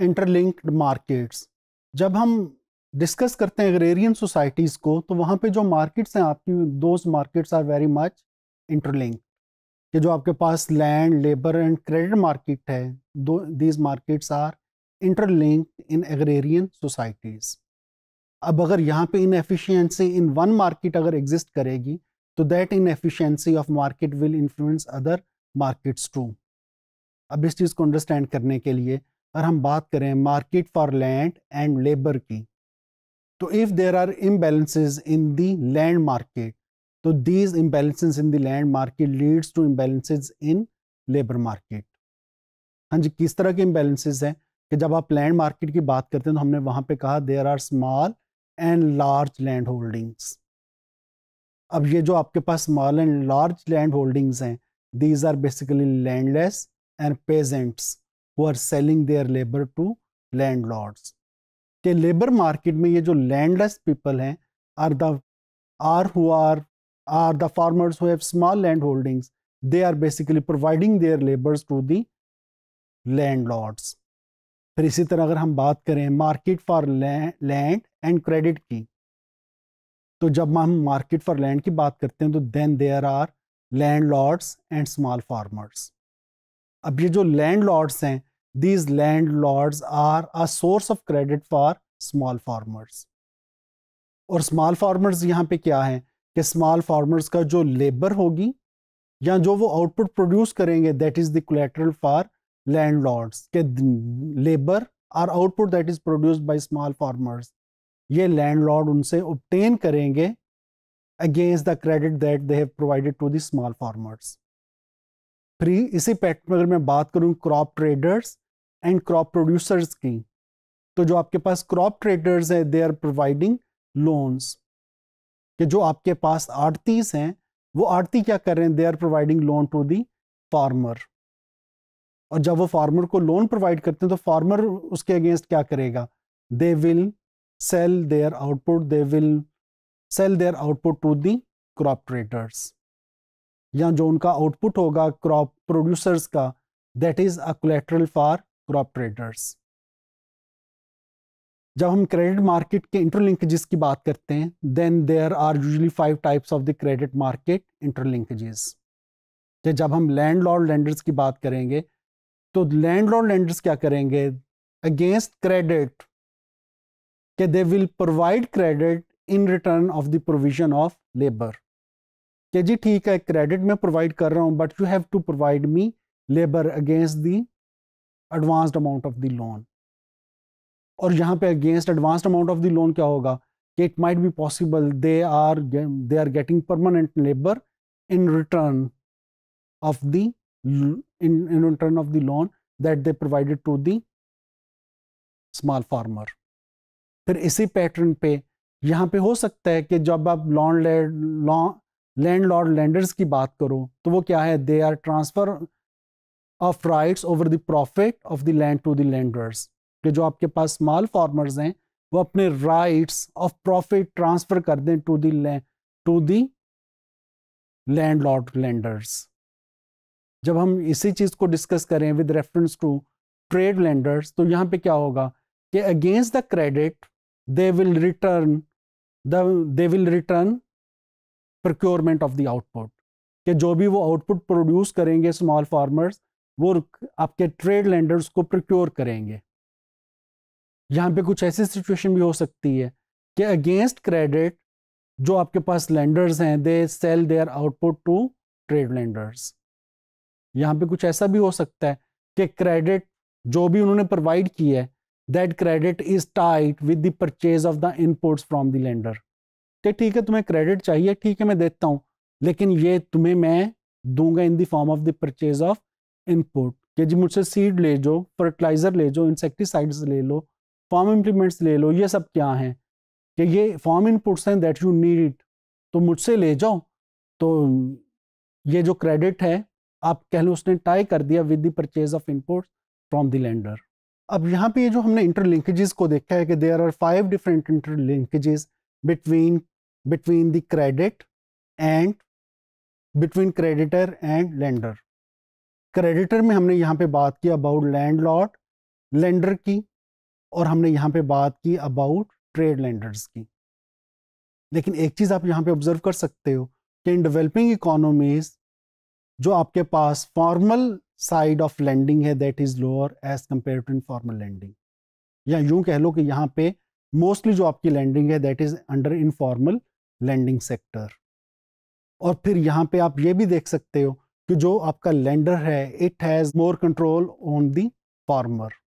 Interlinked markets जब हम discuss करते हैं एग्रेरियन सोसाइटीज़ को तो वहाँ पे जो मार्केट्स हैं आपकी those markets are very much interlink कि जो आपके पास land labour and credit market है दो these markets are interlinked in agrarian societies अब अगर यहाँ पे इनएफिशिएंसी इन वन मार्केट अगर एग्जिस्ट करेगी तो that inefficiency of market will influence other markets too अब इस चीज़ को अंडरस्टैंड करने के लिए और हम बात करें market for land and labour की तो if there are imbalances in the land market तो these imbalances in the land market leads to imbalances in labour market हाँ जी किस तरह के इम्बेलेंसेज हैं कि जब आप लैंड मार्केट की बात करते हैं तो हमने वहाँ पे कहा there are small and large land holdings अब ये जो आपके पास small and large land holdings हैं these are basically landless and peasants who are selling their labour to land के लेबर मार्केट में ये जो लैंडलेस पीपल हैं are the are who are are the farmers have small land holdings they are basically providing their labours to the landlords फिर इसी तरह अगर हम बात करें market for land and credit की तो जब हम मार्केट फॉर लैंड की बात करते हैं तो then there are landlords and small farmers अब ये जो लैंड लॉर्ड्स हैं These landlords are a source of credit for small farmers. और small farmers यहाँ पे क्या है कि small farmers का जो labor होगी या जो वो output produce करेंगे that is the collateral for landlords के labor और output that is produced by small farmers ये landlord उनसे obtain करेंगे against the credit that they have provided to the small farmers. Free इसी पैक्ट में अगर मैं बात करूँ crop traders and crop producers की तो जो आपके पास क्रॉप ट्रेडर्स हैं दे आर प्रोवाइडिंग लोन्स कि जो आपके पास आड़तीस हैं वो आड़ती क्या कर रहे हैं they are providing loan to the farmer और जब वो फार्मर को लोन प्रोवाइड करते हैं तो फार्मर उसके अगेंस्ट क्या करेगा they will sell their output they will sell their output to the crop traders या जो उनका आउटपुट होगा क्रॉप प्रोड्यूसर्स का that is a collateral for crop traders जब हम क्रेडिट मार्केट के इंटरलिंकेजेस की बात करते हैं then there are usually five types of the credit market interlinkages जब हम लैंड लॉर्ड लैंडर्स की बात करेंगे तो लैंड लॉर्ड लैंडर्स क्या करेंगे अगेंस्ट क्रेडिट के they will provide credit in return of the provision of labour कि जी ठीक है क्रेडिट मैं प्रोवाइड कर रहा हूँ but you have to provide me labour against the advanced amount of the loan और यहाँ पे against advanced amount of the loan क्या होगा कि it might be possible they are they are getting permanent labour in return of the in in return of the loan that they provided to the small farmer फिर इसी pattern पे यहाँ पे हो सकता है कि जब आप लोन ले लॉन लैंड लॉर्ड लैंडर्स की बात करो तो वो क्या है they are transfer of rights over the profit of the land to the lenders कि जो आपके पास स्मॉल फार्मर्स हैं वो अपने राइट्स ऑफ प्रॉफिट ट्रांसफर कर दें to the to the landlord lenders जब हम इसी चीज़ को डिस्कस करें with reference to trade lenders तो यहाँ पे क्या होगा कि against the credit they will return they will return procurement of the output कि जो भी वो आउटपुट प्रोड्यूस करेंगे स्मॉल फार्मर्स वो आपके ट्रेड लैंडर्स को प्रोक्योर करेंगे यहाँ पे कुछ ऐसी सिचुएशन भी हो सकती है कि अगेंस्ट क्रेडिट जो आपके पास लैंडर्स हैं they sell their output to trade lenders यहाँ पे कुछ ऐसा भी हो सकता है कि क्रेडिट जो भी उन्होंने प्रोवाइड किया है that credit is tied with the purchase of the inputs from the lender कि ठीक है तुम्हें क्रेडिट चाहिए ठीक है मैं देता हूँ लेकिन ये तुम्हें मैं दूंगा in the form of the purchase of input कि जी मुझसे सीड ले जाओ फर्टिलाइज़र ले जाओ इंसेक्टिसाइड्स ले लो फॉर्म इम्प्लीमेंट्स ले लो ये सब क्या हैं कि ये फॉर्म इनपुट्स हैं दैट यू नीड इट तो मुझसे ले जाओ तो ये जो क्रेडिट है आप कह लो उसने टाई कर दिया with the purchase of inputs from the lender अब यहाँ पे ये जो हमने इंटरलिंकेजेस को देखा है कि there are five different interlinkages between between the credit and between creditor and lender creditor में हमने यहाँ पे बात की about landlord lender की और हमने यहाँ पे बात की about trade lenders की लेकिन एक चीज़ आप यहाँ पे observe कर सकते हो कि in developing economies जो आपके पास formal साइड ऑफ लैंडिंग है that is lower as compare to informal lending या यूं कह लो कि यहाँ पे मोस्टली जो आपकी लैंडिंग है that is under informal lending sector और फिर यहाँ पे आप ये भी देख सकते हो कि जो आपका लैंडर है it has more control on the farmer